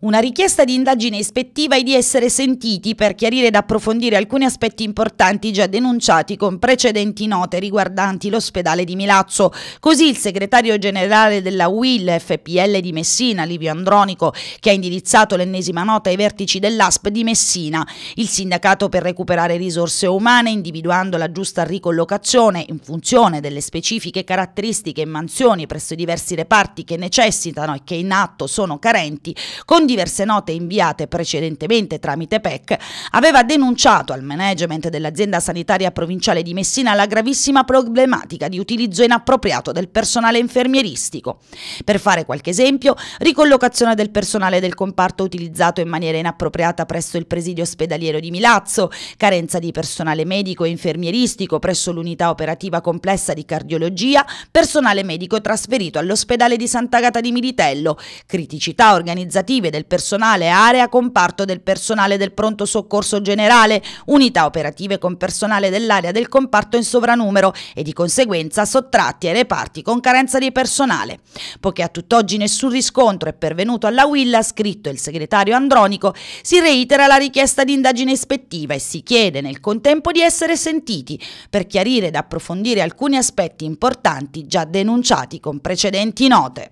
Una richiesta di indagine ispettiva e di essere sentiti per chiarire ed approfondire alcuni aspetti importanti già denunciati con precedenti note riguardanti l'ospedale di Milazzo. Così il segretario generale della UIL FPL di Messina, Livio Andronico, che ha indirizzato l'ennesima nota ai vertici dell'ASP di Messina, il sindacato per recuperare risorse umane individuando la giusta ricollocazione in funzione delle specifiche caratteristiche e mansioni presso i diversi reparti che necessitano e che in atto sono carenti, condividono diverse note inviate precedentemente tramite PEC, aveva denunciato al management dell'azienda sanitaria provinciale di Messina la gravissima problematica di utilizzo inappropriato del personale infermieristico. Per fare qualche esempio, ricollocazione del personale del comparto utilizzato in maniera inappropriata presso il presidio ospedaliero di Milazzo, carenza di personale medico e infermieristico presso l'unità operativa complessa di cardiologia, personale medico trasferito all'ospedale di Sant'Agata di Militello, criticità organizzative del del personale area, comparto del personale del pronto soccorso generale, unità operative con personale dell'area del comparto in sovranumero e di conseguenza sottratti ai reparti con carenza di personale. Poiché a tutt'oggi nessun riscontro è pervenuto alla Willa, scritto il segretario Andronico, si reitera la richiesta di indagine ispettiva e si chiede nel contempo di essere sentiti per chiarire ed approfondire alcuni aspetti importanti già denunciati con precedenti note.